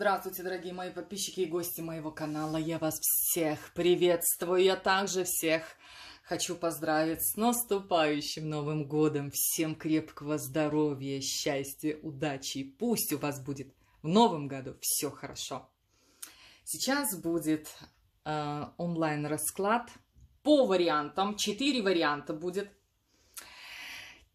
Здравствуйте, дорогие мои подписчики и гости моего канала. Я вас всех приветствую. Я также всех хочу поздравить с наступающим Новым Годом. Всем крепкого здоровья, счастья, удачи. И пусть у вас будет в Новом году все хорошо. Сейчас будет э, онлайн-расклад по вариантам. Четыре варианта будет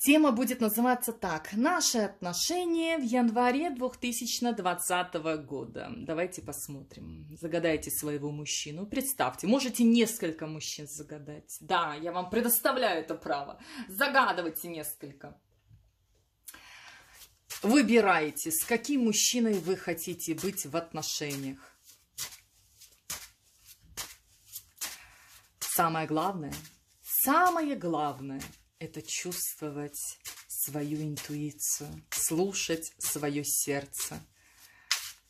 Тема будет называться так. Наши отношения в январе 2020 года. Давайте посмотрим. Загадайте своего мужчину. Представьте, можете несколько мужчин загадать. Да, я вам предоставляю это право. Загадывайте несколько. Выбирайте, с каким мужчиной вы хотите быть в отношениях. Самое главное, самое главное – это чувствовать свою интуицию, слушать свое сердце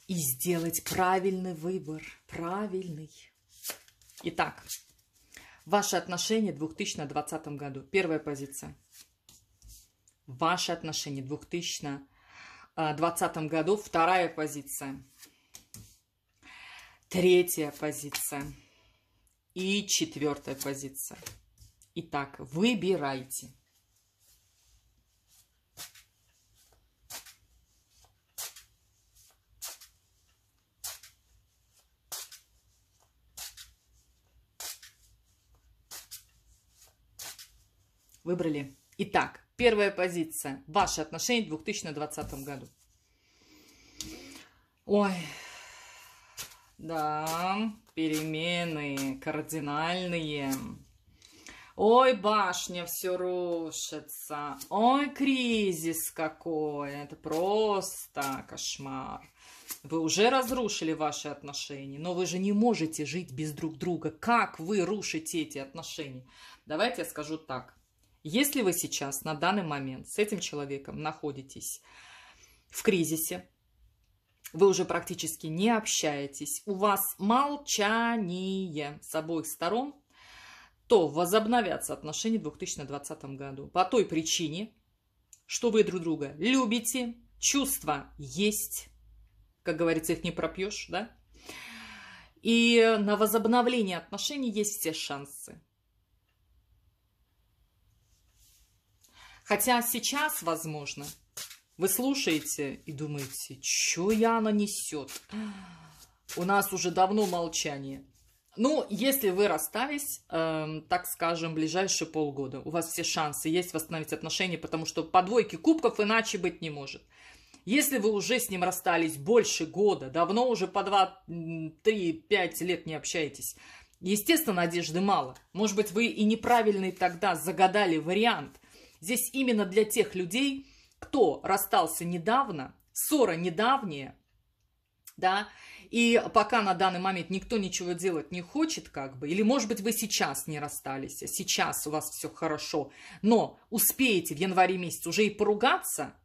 и сделать правильный выбор, правильный. Итак, ваши отношения в 2020 году. Первая позиция. Ваши отношения в 2020 году. Вторая позиция. Третья позиция. И четвертая позиция. Итак, выбирайте. Выбрали. Итак, первая позиция. Ваши отношения в 2020 году. Ой, да, перемены кардинальные. Ой, башня все рушится. Ой, кризис какой. Это просто кошмар. Вы уже разрушили ваши отношения, но вы же не можете жить без друг друга. Как вы рушите эти отношения? Давайте я скажу так. Если вы сейчас на данный момент с этим человеком находитесь в кризисе, вы уже практически не общаетесь, у вас молчание с обоих сторон, то возобновятся отношения в 2020 году. По той причине, что вы друг друга любите, чувства есть, как говорится, их не пропьешь, да? И на возобновление отношений есть все шансы. Хотя сейчас, возможно, вы слушаете и думаете, что я нанесет? У нас уже давно молчание. Ну, если вы расстались, э, так скажем, ближайшие полгода, у вас все шансы есть восстановить отношения, потому что по двойке кубков иначе быть не может. Если вы уже с ним расстались больше года, давно уже по 2, 3, 5 лет не общаетесь, естественно, надежды мало. Может быть, вы и неправильный тогда загадали вариант. Здесь именно для тех людей, кто расстался недавно, ссора недавняя, да, и пока на данный момент никто ничего делать не хочет, как бы, или, может быть, вы сейчас не расстались, а сейчас у вас все хорошо, но успеете в январе месяце уже и поругаться,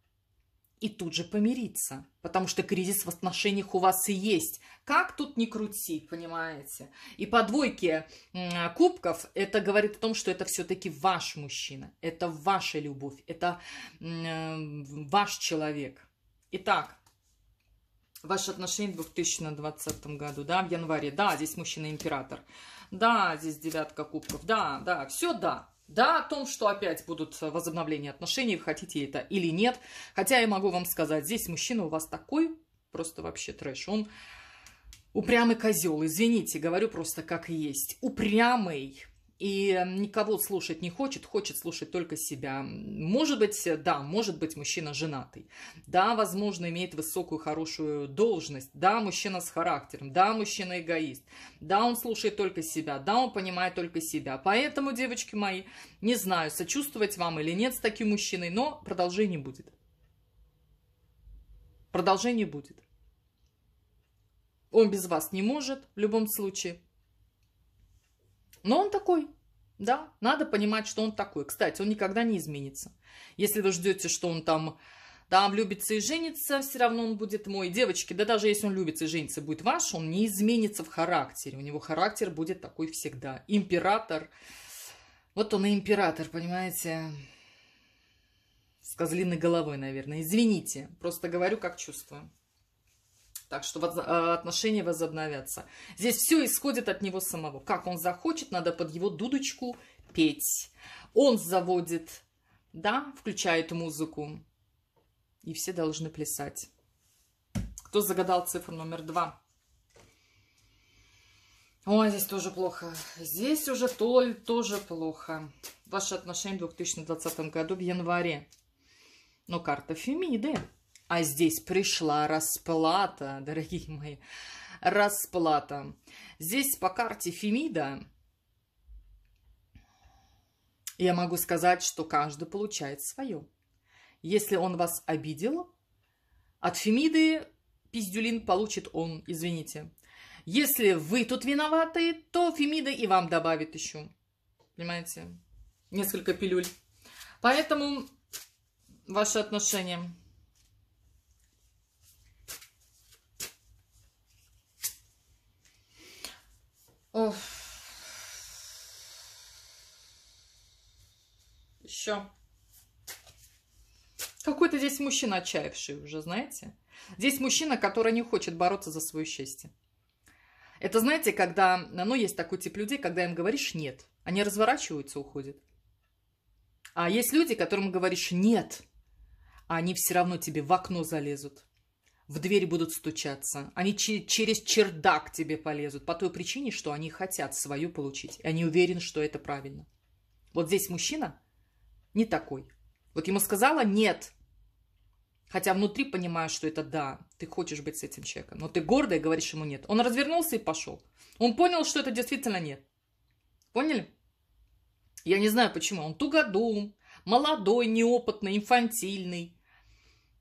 и тут же помириться, потому что кризис в отношениях у вас и есть. Как тут не крутить, понимаете? И по двойке кубков это говорит о том, что это все-таки ваш мужчина, это ваша любовь, это э, ваш человек. Итак, ваши отношения в 2020 году, да, в январе. Да, здесь мужчина-император. Да, здесь девятка кубков. Да, да, все да. Да, о том, что опять будут возобновления отношений, вы хотите это или нет. Хотя я могу вам сказать, здесь мужчина у вас такой, просто вообще трэш. Он упрямый козел, извините, говорю просто как есть. Упрямый, и никого слушать не хочет, хочет слушать только себя. Может быть, да, может быть, мужчина женатый, да, возможно, имеет высокую, хорошую должность, да, мужчина с характером, да, мужчина эгоист, да, он слушает только себя, да, он понимает только себя. Поэтому, девочки мои, не знаю, сочувствовать вам или нет с таким мужчиной, но продолжение будет. Продолжение будет. Он без вас не может в любом случае. Но он такой, да, надо понимать, что он такой. Кстати, он никогда не изменится. Если вы ждете, что он там, там влюбится и женится, все равно он будет мой. Девочки, да даже если он любится и женится, будет ваш, он не изменится в характере. У него характер будет такой всегда. Император. Вот он и император, понимаете? С козлиной головой, наверное. Извините, просто говорю, как чувствую так что э, отношения возобновятся. Здесь все исходит от него самого. Как он захочет, надо под его дудочку петь. Он заводит, да, включает музыку. И все должны плясать. Кто загадал цифру номер два? Ой, здесь тоже плохо. Здесь уже толь тоже плохо. Ваши отношения в 2020 году в январе. Но карта Фемиды. А здесь пришла расплата, дорогие мои, расплата. Здесь по карте Фемида я могу сказать, что каждый получает свое. Если он вас обидел, от Фемиды пиздюлин получит он, извините. Если вы тут виноваты, то Фемида и вам добавит еще. Понимаете? Несколько пилюль. Поэтому ваши отношения... Еще. Какой-то здесь мужчина отчаявший уже, знаете? Здесь мужчина, который не хочет бороться за свое счастье. Это, знаете, когда, ну, есть такой тип людей, когда им говоришь «нет», они разворачиваются, уходят. А есть люди, которым говоришь «нет», а они все равно тебе в окно залезут в дверь будут стучаться, они через чердак тебе полезут по той причине, что они хотят свою получить, и они уверены, что это правильно. Вот здесь мужчина не такой. Вот ему сказала «нет», хотя внутри понимаешь, что это «да», ты хочешь быть с этим человеком, но ты гордая и говоришь ему «нет». Он развернулся и пошел. Он понял, что это действительно «нет». Поняли? Я не знаю почему. Он тугодум, молодой, неопытный, инфантильный.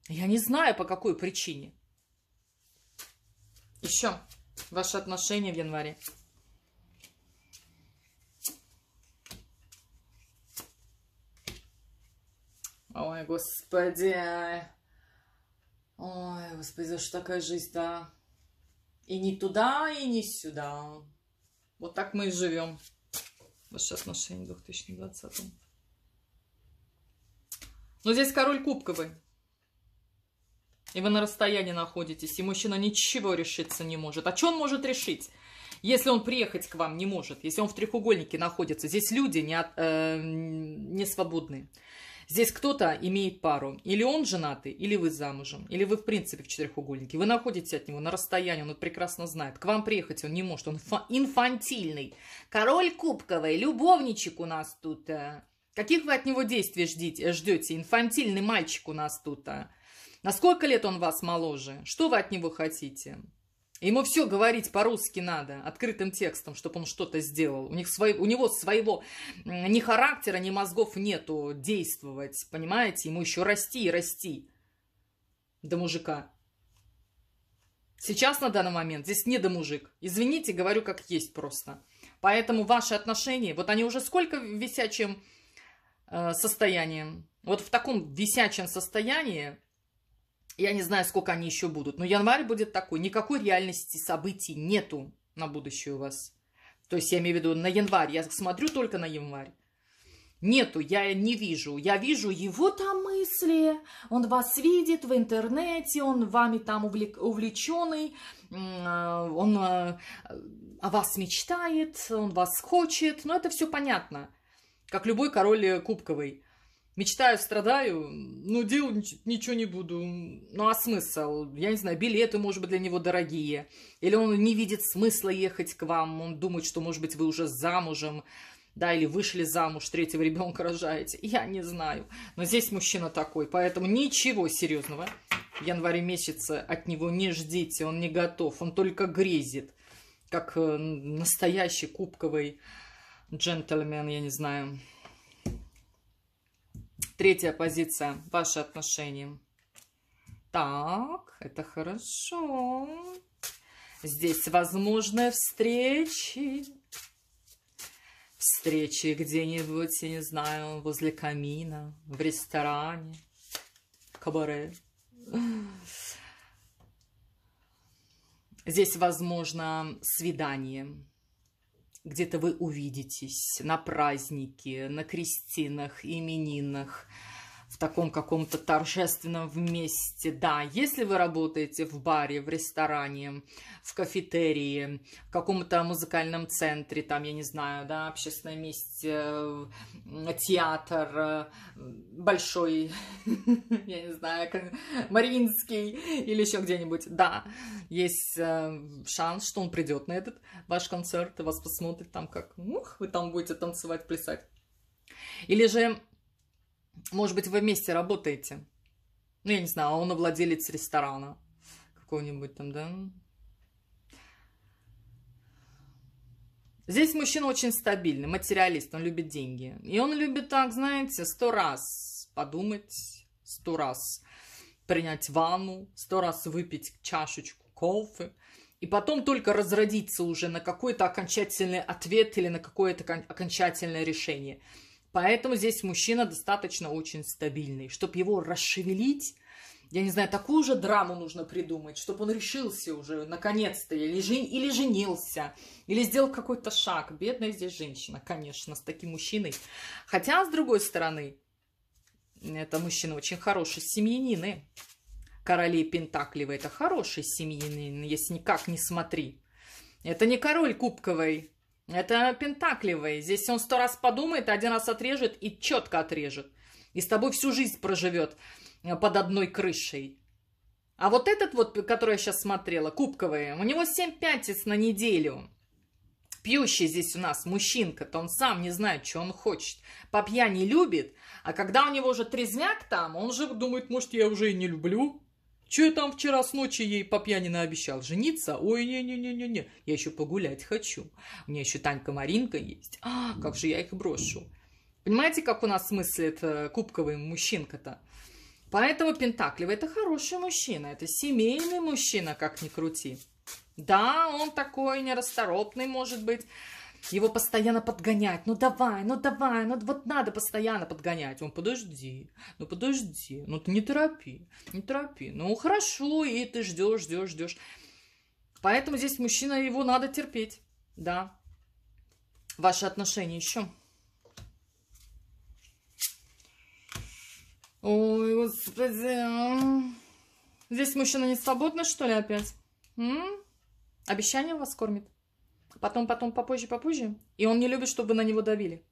Я не знаю, по какой причине. Еще ваши отношения в январе. Ой, господи. Ой, господи, за что такая жизнь, да? И не туда, и не сюда. Вот так мы и живем. Ваши отношения в 2020 -м. Но здесь король кубковый и вы на расстоянии находитесь, и мужчина ничего решиться не может. А что он может решить? Если он приехать к вам не может, если он в трехугольнике находится, здесь люди не, от, э, не свободны. Здесь кто-то имеет пару. Или он женатый, или вы замужем, или вы в принципе в четырехугольнике. Вы находитесь от него на расстоянии, он это прекрасно знает. К вам приехать он не может, он инфантильный. Король кубковый, любовничек у нас тут. Э. Каких вы от него действий ждите, ждете? Инфантильный мальчик у нас тут. -то. Э. На сколько лет он вас моложе? Что вы от него хотите? Ему все говорить по-русски надо, открытым текстом, чтобы он что-то сделал. У, них свой, у него своего ни характера, ни мозгов нету действовать, понимаете? Ему еще расти и расти до мужика. Сейчас, на данный момент, здесь не до мужик. Извините, говорю как есть просто. Поэтому ваши отношения, вот они уже сколько в висячем э, состоянии? Вот в таком висячем состоянии я не знаю, сколько они еще будут, но январь будет такой. Никакой реальности событий нету на будущее у вас. То есть я имею в виду на январь. Я смотрю только на январь. Нету, я не вижу. Я вижу его там мысли, он вас видит в интернете, он вами там увлеченный, он э, о вас мечтает, он вас хочет. Но это все понятно, как любой король э, кубковый. Мечтаю, страдаю, ну, делать ничего не буду. Ну, а смысл? Я не знаю, билеты, может быть, для него дорогие. Или он не видит смысла ехать к вам. Он думает, что, может быть, вы уже замужем, да, или вышли замуж, третьего ребенка рожаете. Я не знаю. Но здесь мужчина такой, поэтому ничего серьезного в январе месяце от него не ждите. Он не готов, он только грезит, как э, настоящий кубковый джентльмен, я не знаю, Третья позиция. Ваши отношения. Так, это хорошо. Здесь возможны встречи. Встречи где-нибудь, я не знаю, возле камина, в ресторане, в кабаре. Здесь возможно свидание где-то вы увидитесь на празднике, на крестинах, именинах – в таком каком-то торжественном месте. Да, если вы работаете в баре, в ресторане, в кафетерии, в каком-то музыкальном центре, там, я не знаю, да, общественное месте, э, театр, э, большой, я не знаю, Мариинский или еще где-нибудь, да, есть э, шанс, что он придет на этот ваш концерт и вас посмотрит там как, ух, вы там будете танцевать, плясать. Или же может быть, вы вместе работаете. Ну, я не знаю, он владелец ресторана какого-нибудь там, да. Здесь мужчина очень стабильный, материалист, он любит деньги. И он любит так, знаете, сто раз подумать, сто раз принять ванну, сто раз выпить чашечку кофе, и потом только разродиться уже на какой-то окончательный ответ или на какое-то окончательное решение – Поэтому здесь мужчина достаточно очень стабильный. Чтобы его расшевелить, я не знаю, такую же драму нужно придумать, чтобы он решился уже наконец-то, или, жен... или женился, или сделал какой-то шаг. Бедная здесь женщина, конечно, с таким мужчиной. Хотя, с другой стороны, это мужчина очень хороший, семьянины. Королей Пентакли, это хороший семьянин, если никак не смотри. Это не король кубковый это пентакливые. Здесь он сто раз подумает, один раз отрежет и четко отрежет. И с тобой всю жизнь проживет э, под одной крышей. А вот этот вот, который я сейчас смотрела, кубковые, у него семь пятиц на неделю. Пьющий здесь у нас мужчинка-то, он сам не знает, что он хочет. По не любит, а когда у него уже трезвяк там, он же думает, может, я уже и не люблю. Че я там вчера с ночи ей по пьяни наобещал? Жениться? Ой, не-не-не-не-не. Я еще погулять хочу. У меня еще Танька-Маринка есть. А, как же я их брошу. Понимаете, как у нас смыслит э, кубковый мужчинка-то? Поэтому Пентакливый – это хороший мужчина. Это семейный мужчина, как ни крути. Да, он такой нерасторопный, может быть, его постоянно подгонять, ну давай, ну давай, ну вот надо постоянно подгонять. Он, подожди, ну подожди, ну ты не торопи, не торопи, ну хорошо, и ты ждешь, ждешь, ждешь. Поэтому здесь мужчина, его надо терпеть, да. Ваши отношения еще. Ой, господи. Здесь мужчина не свободна, что ли, опять? М? Обещание вас кормит? потом, потом, попозже, попозже. И он не любит, чтобы вы на него давили.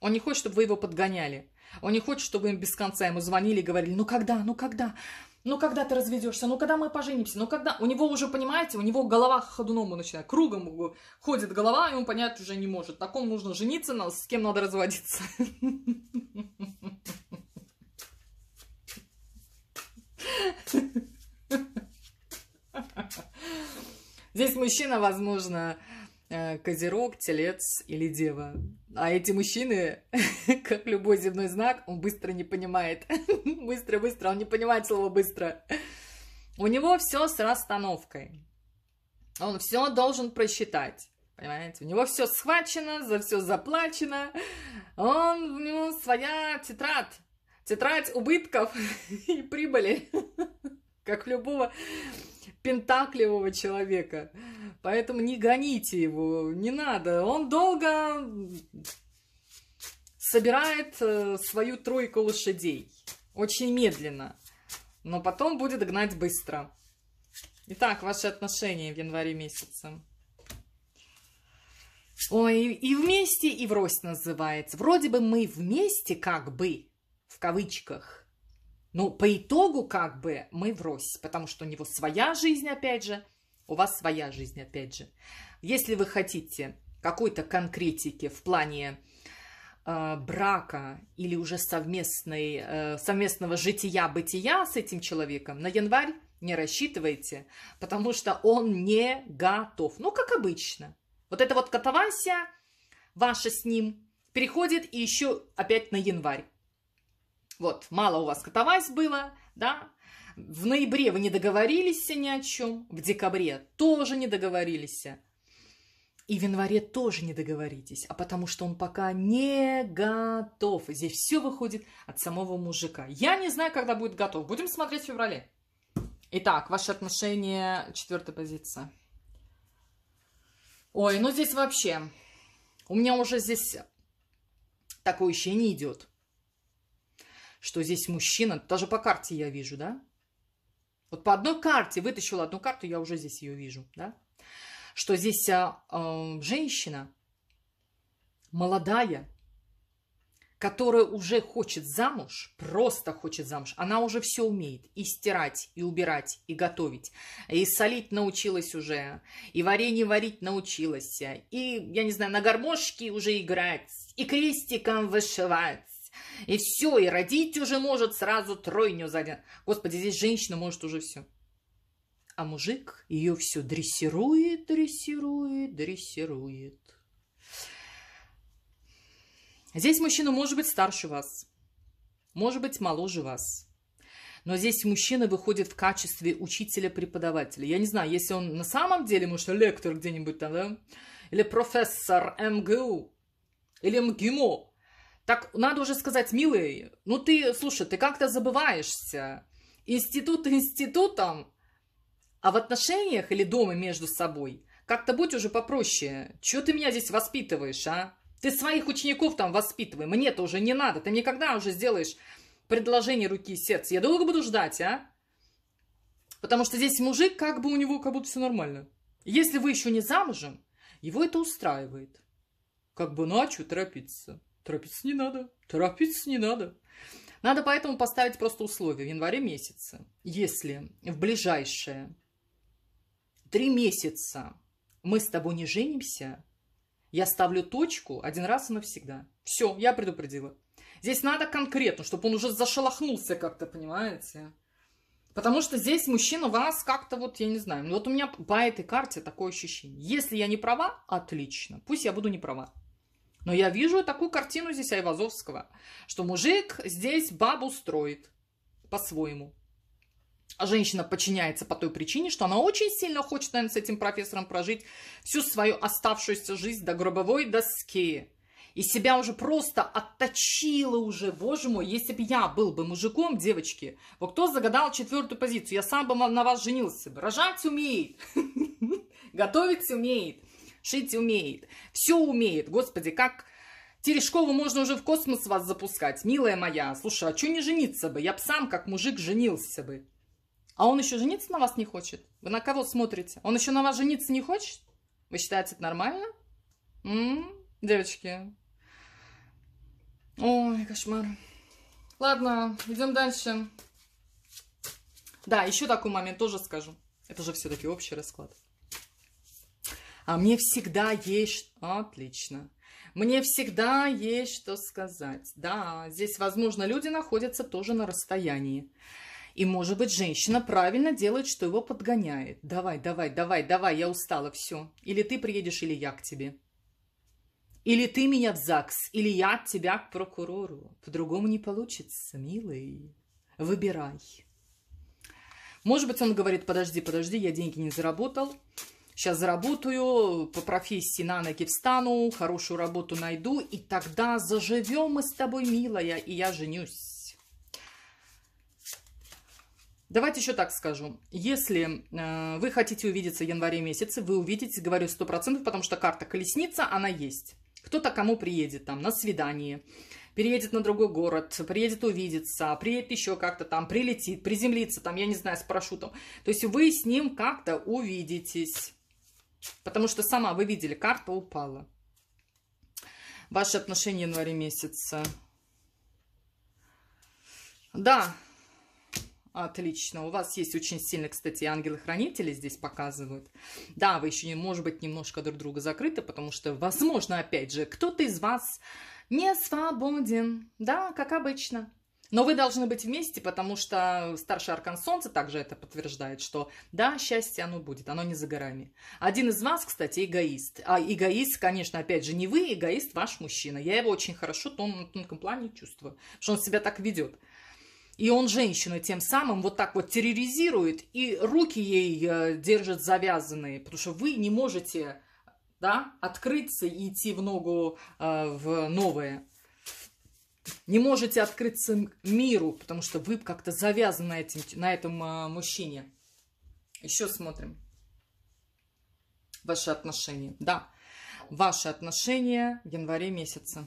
Он не хочет, чтобы вы его подгоняли. Он не хочет, чтобы вы без конца ему звонили и говорили, ну когда, ну когда, ну когда ты разведешься, ну когда мы поженимся, ну когда. У него уже, понимаете, у него голова ходуном начинает, кругом ходит голова, и он понять уже не может. На ком нужно жениться, с кем надо разводиться. Здесь мужчина, возможно, Э, козерог, Телец или Дева. А эти мужчины, как любой земной знак, он быстро не понимает. Быстро-быстро, он не понимает слово «быстро». У него все с расстановкой. Он все должен просчитать. Понимаете, у него все схвачено, за все заплачено. Он, у него своя тетрадь. Тетрадь убытков и прибыли. Как любого пентаклевого человека. Поэтому не гоните его, не надо. Он долго собирает э, свою тройку лошадей. Очень медленно. Но потом будет гнать быстро. Итак, ваши отношения в январе месяце. Ой, и вместе, и врозь называется. Вроде бы мы вместе как бы, в кавычках. Но по итогу как бы мы врозь, потому что у него своя жизнь, опять же – у вас своя жизнь, опять же. Если вы хотите какой-то конкретики в плане э, брака или уже совместной, э, совместного жития-бытия с этим человеком, на январь не рассчитывайте, потому что он не готов. Ну, как обычно. Вот эта вот катавасия ваша с ним переходит и еще опять на январь. Вот, мало у вас катавась было, да, в ноябре вы не договорились ни о чем, в декабре тоже не договорились. И в январе тоже не договоритесь, а потому что он пока не готов. И здесь все выходит от самого мужика. Я не знаю, когда будет готов. Будем смотреть в феврале. Итак, ваши отношения, четвертая позиция. Ой, ну здесь вообще, у меня уже здесь такое ощущение идет, что здесь мужчина, даже по карте я вижу, да, вот по одной карте, вытащила одну карту, я уже здесь ее вижу, да? Что здесь а, а, женщина молодая, которая уже хочет замуж, просто хочет замуж. Она уже все умеет. И стирать, и убирать, и готовить. И солить научилась уже. И варенье варить научилась. И, я не знаю, на гармошке уже играть. И крестиком вышивать. И все, и родить уже может сразу тройню за один. Господи, здесь женщина может уже все. А мужик ее все дрессирует, дрессирует, дрессирует. Здесь мужчина может быть старше вас, может быть моложе вас. Но здесь мужчина выходит в качестве учителя-преподавателя. Я не знаю, если он на самом деле, может, лектор где-нибудь там, да? Или профессор МГУ, или МГИМО, так надо уже сказать, милый, ну ты, слушай, ты как-то забываешься. Институт институтом, а в отношениях или дома между собой как-то будь уже попроще. Чего ты меня здесь воспитываешь, а? Ты своих учеников там воспитывай. Мне-то уже не надо. Ты мне когда уже сделаешь предложение руки и сердца? Я долго буду ждать, а? Потому что здесь мужик, как бы у него как будто все нормально. Если вы еще не замужем, его это устраивает. Как бы ночью торопиться. Торопиться не надо, торопиться не надо. Надо поэтому поставить просто условия в январе месяце. Если в ближайшие три месяца мы с тобой не женимся, я ставлю точку один раз и навсегда. Все, я предупредила. Здесь надо конкретно, чтобы он уже зашелохнулся как-то, понимаете? Потому что здесь мужчина вас как-то вот, я не знаю, ну вот у меня по этой карте такое ощущение. Если я не права, отлично. Пусть я буду не права. Но я вижу такую картину здесь Айвазовского, что мужик здесь бабу строит по-своему. А женщина подчиняется по той причине, что она очень сильно хочет, наверное, с этим профессором прожить всю свою оставшуюся жизнь до гробовой доски. И себя уже просто отточила уже, боже мой, если бы я был бы мужиком, девочки, вот кто загадал четвертую позицию, я сам бы на вас женился бы. Рожать умеет, готовить умеет, шить умеет, все умеет, господи, как... Терешкову можно уже в космос вас запускать, милая моя. Слушай, а чё не жениться бы? Я бы сам, как мужик, женился бы. А он еще жениться на вас не хочет? Вы на кого смотрите? Он еще на вас жениться не хочет? Вы считаете, это нормально? М -м, девочки. Ой, кошмар. Ладно, идем дальше. Да, еще такой момент тоже скажу. Это же все-таки общий расклад. А мне всегда есть... Отлично. Мне всегда есть что сказать. Да, здесь, возможно, люди находятся тоже на расстоянии. И, может быть, женщина правильно делает, что его подгоняет. Давай, давай, давай, давай, я устала, все. Или ты приедешь, или я к тебе. Или ты меня в ЗАГС, или я тебя к прокурору. По-другому не получится, милый. Выбирай. Может быть, он говорит, подожди, подожди, я деньги не заработал сейчас заработаю, по профессии на ноги встану, хорошую работу найду, и тогда заживем мы с тобой, милая, и я женюсь. Давайте еще так скажу. Если э, вы хотите увидеться в январе месяце, вы увидите, говорю 100%, потому что карта колесница, она есть. Кто-то кому приедет там на свидание, переедет на другой город, приедет увидеться, приедет еще как-то там, прилетит, приземлится там, я не знаю, с парашютом. То есть вы с ним как-то увидитесь. Потому что сама, вы видели, карта упала. Ваши отношения в январе месяца. Да, Отлично. У вас есть очень сильные, кстати, ангелы-хранители здесь показывают. Да, вы еще, может быть, немножко друг друга закрыты, потому что, возможно, опять же, кто-то из вас не свободен. Да, как обычно. Но вы должны быть вместе, потому что старший аркан Солнца также это подтверждает, что да, счастье оно будет, оно не за горами. Один из вас, кстати, эгоист. А эгоист, конечно, опять же, не вы, эгоист ваш мужчина. Я его очень хорошо тон, на тонком плане чувствую, что он себя так ведет. И он женщину тем самым вот так вот терроризирует, и руки ей э, держит завязанные, потому что вы не можете да, открыться и идти в ногу э, в новое не можете открыться миру, потому что вы как-то завязаны на, этим, на этом а, мужчине. Еще смотрим. Ваши отношения. Да, ваши отношения в январе месяце.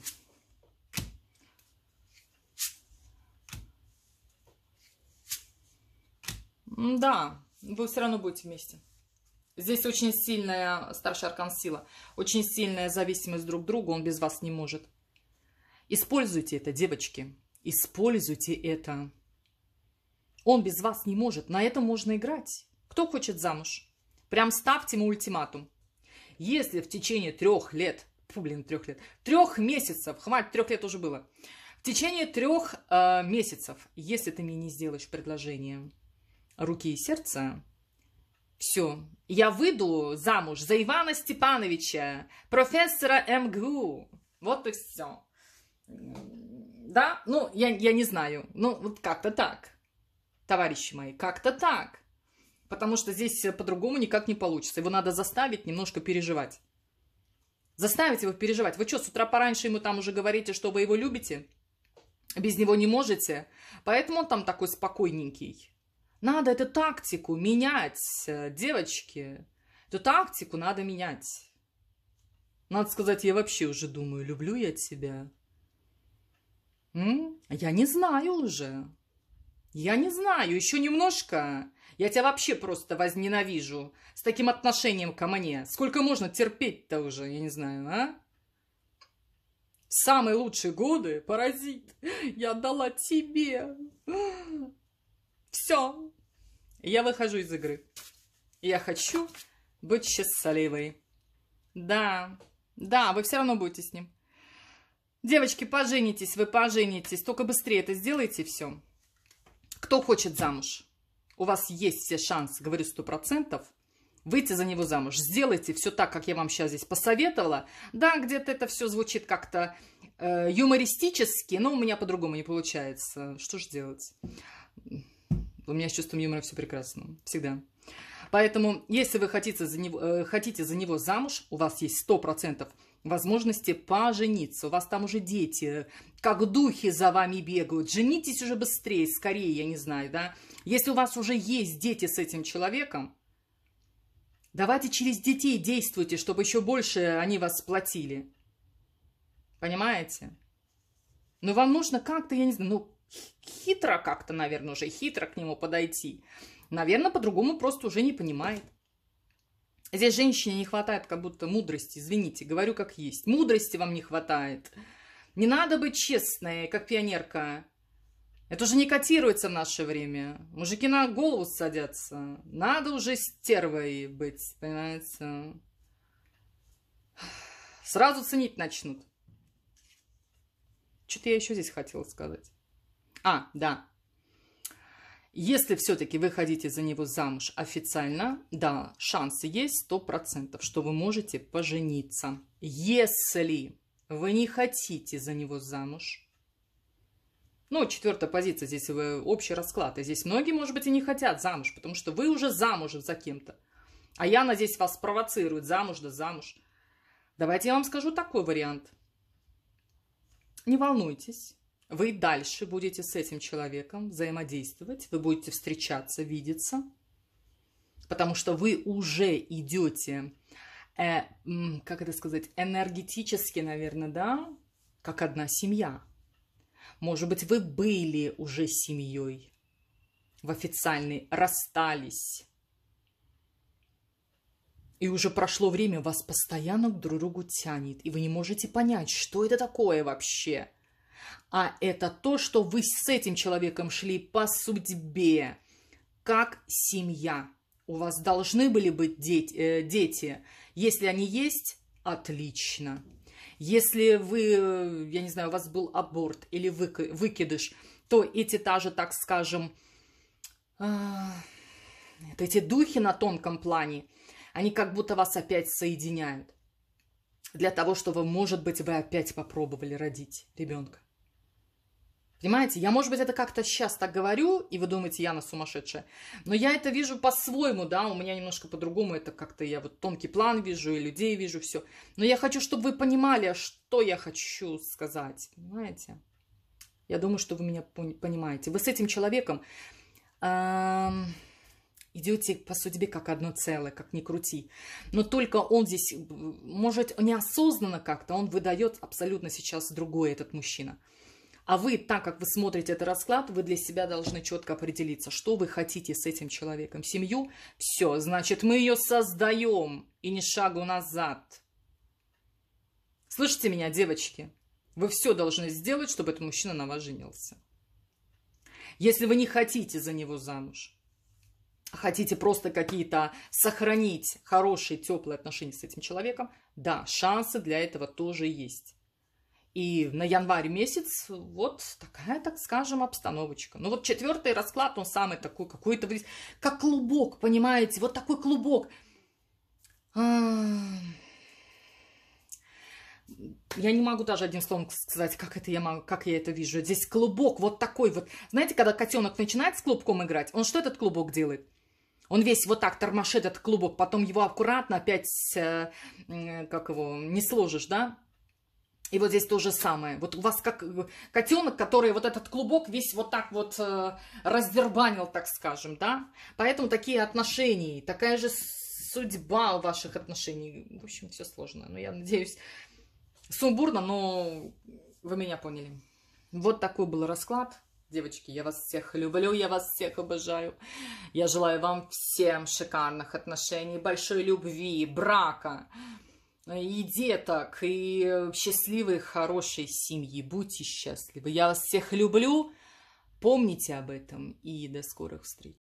Да, вы все равно будете вместе. Здесь очень сильная, старший аркан сила, очень сильная зависимость друг к другу, он без вас не может. Используйте это, девочки. Используйте это. Он без вас не может. На этом можно играть. Кто хочет замуж? Прям ставьте ему ультиматум. Если в течение трех лет, фу, блин, трех лет, трех месяцев, хватит, трех лет уже было, в течение трех э, месяцев, если ты мне не сделаешь предложение руки и сердца, все, я выйду замуж за Ивана Степановича, профессора МГУ. Вот и все. Да? Ну, я, я не знаю. Ну, вот как-то так, товарищи мои, как-то так. Потому что здесь э, по-другому никак не получится. Его надо заставить немножко переживать. Заставить его переживать. Вы что, с утра пораньше ему там уже говорите, что вы его любите? Без него не можете? Поэтому он там такой спокойненький. Надо эту тактику менять, э, девочки. Эту тактику надо менять. Надо сказать, я вообще уже думаю, люблю я тебя М? Я не знаю уже. Я не знаю, еще немножко. Я тебя вообще просто возненавижу. С таким отношением ко мне. Сколько можно терпеть-то уже, я не знаю, а? В самые лучшие годы, паразит, я отдала тебе. Все. Я выхожу из игры. Я хочу быть счастливой. Да, да, вы все равно будете с ним. Девочки, поженитесь, вы поженитесь. Только быстрее это сделайте все. Кто хочет замуж? У вас есть все шансы, говорю, сто процентов. Выйти за него замуж. Сделайте все так, как я вам сейчас здесь посоветовала. Да, где-то это все звучит как-то э, юмористически, но у меня по-другому не получается. Что же делать? У меня с чувством юмора все прекрасно. Всегда. Поэтому, если вы хотите за него, э, хотите за него замуж, у вас есть сто процентов – возможности пожениться. У вас там уже дети, как духи за вами бегают. Женитесь уже быстрее, скорее, я не знаю, да. Если у вас уже есть дети с этим человеком, давайте через детей действуйте, чтобы еще больше они вас сплотили. Понимаете? Но ну, вам нужно как-то, я не знаю, ну, хитро как-то, наверное, уже хитро к нему подойти. Наверное, по-другому просто уже не понимает. Здесь женщине не хватает как будто мудрости, извините, говорю как есть. Мудрости вам не хватает. Не надо быть честной, как пионерка. Это уже не котируется в наше время. Мужики на голову садятся. Надо уже стервой быть, понимаете? Сразу ценить начнут. Что-то я еще здесь хотела сказать. А, да. Если все-таки вы хотите за него замуж официально, да, шансы есть 100%, что вы можете пожениться. Если вы не хотите за него замуж, ну, четвертая позиция, здесь общий расклад. И здесь многие, может быть, и не хотят замуж, потому что вы уже замужем за кем-то. А Яна здесь вас провоцирует замуж да замуж. Давайте я вам скажу такой вариант. Не волнуйтесь. Вы и дальше будете с этим человеком взаимодействовать, вы будете встречаться, видеться, потому что вы уже идете, э, как это сказать, энергетически, наверное, да, как одна семья. Может быть, вы были уже семьей в официальной, расстались. И уже прошло время, вас постоянно друг к другу тянет, и вы не можете понять, что это такое вообще – а это то, что вы с этим человеком шли по судьбе, как семья. У вас должны были быть э, дети. Если они есть, отлично. Если вы, э, я не знаю, у вас был аборт или вы выкидыш, то эти та же, так скажем, а, вот эти духи на тонком плане, они как будто вас опять соединяют для того, чтобы, может быть, вы опять попробовали родить ребенка. Понимаете, я, может быть, это как-то сейчас так говорю, и вы думаете, я на сумасшедшая, но я это вижу по-своему, да, у меня немножко по-другому, это как-то я вот тонкий план вижу, и людей вижу, все. Но я хочу, чтобы вы понимали, что я хочу сказать, понимаете? Я думаю, что вы меня понимаете. Вы с этим человеком эм, идете по судьбе как одно целое, как ни крути. Но только он здесь, может, неосознанно как-то, он выдает абсолютно сейчас другой этот мужчина. А вы, так как вы смотрите этот расклад, вы для себя должны четко определиться, что вы хотите с этим человеком. Семью? Все, значит, мы ее создаем. И не шагу назад. Слышите меня, девочки? Вы все должны сделать, чтобы этот мужчина на вас женился. Если вы не хотите за него замуж, а хотите просто какие-то сохранить хорошие, теплые отношения с этим человеком, да, шансы для этого тоже есть. И на январь месяц вот такая, так скажем, обстановочка. Ну вот четвертый расклад, он самый такой, какой-то, как клубок, понимаете, вот такой клубок. А, я не могу даже одним словом сказать, как это я могу, как я это вижу. Здесь клубок вот такой вот. Знаете, когда котенок начинает с клубком играть, он что этот клубок делает? Он весь вот так тормошит этот клубок, потом его аккуратно опять, э, как его, не сложишь, да? И вот здесь то же самое. Вот у вас как э, котенок, который вот этот клубок весь вот так вот э, раздербанил, так скажем, да? Поэтому такие отношения, такая же судьба у ваших отношений. В общем, все сложно. Но ну, я надеюсь, сумбурно, но вы меня поняли. Вот такой был расклад. Девочки, я вас всех люблю, я вас всех обожаю. Я желаю вам всем шикарных отношений, большой любви, брака и деток и счастливой, хорошей семьи. Будьте счастливы. Я вас всех люблю. Помните об этом и до скорых встреч.